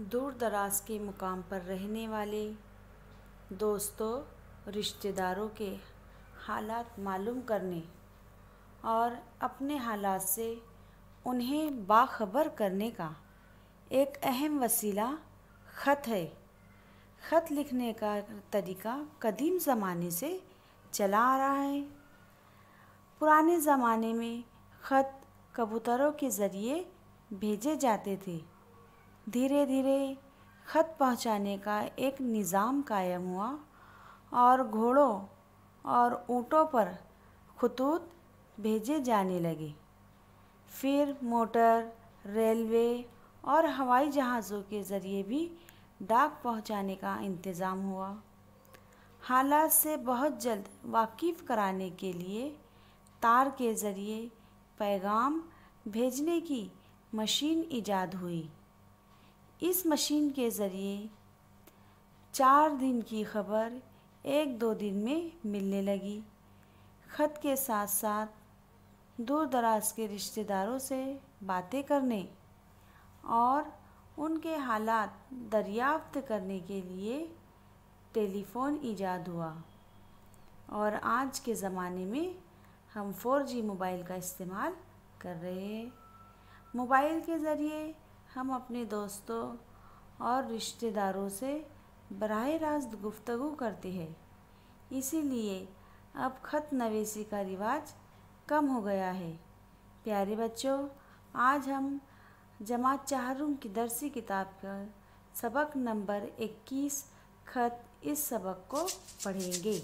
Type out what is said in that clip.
दूर दराज के मुकाम पर रहने वाले दोस्तों रिश्तेदारों के हालात मालूम करने और अपने हालात से उन्हें बाखबर करने का एक अहम वसीला ख़त है ख़त लिखने का तरीका कदीम ज़माने से चला आ रहा है पुराने ज़माने में ख़त कबूतरों के ज़रिए भेजे जाते थे धीरे धीरे ख़त पहुंचाने का एक निज़ाम कायम हुआ और घोड़ों और ऊँटों पर खतूत भेजे जाने लगे फिर मोटर रेलवे और हवाई जहाज़ों के ज़रिए भी डाक पहुंचाने का इंतज़ाम हुआ हालात से बहुत जल्द वाकिफ़ कराने के लिए तार के ज़रिए पैगाम भेजने की मशीन ईजाद हुई इस मशीन के ज़रिए चार दिन की खबर एक दो दिन में मिलने लगी ख़त के साथ साथ दूर दराज के रिश्तेदारों से बातें करने और उनके हालात दरियाफ्त करने के लिए टेलीफ़ोन ईजाद हुआ और आज के ज़माने में हम 4G मोबाइल का इस्तेमाल कर रहे हैं मोबाइल के ज़रिए हम अपने दोस्तों और रिश्तेदारों से बरह रास्त गुफ्तु करते हैं इसीलिए अब ख़त नवेसी का रिवाज कम हो गया है प्यारे बच्चों आज हम जमात चाहरुम की दरसी किताब का सबक नंबर 21 खत इस सबक को पढ़ेंगे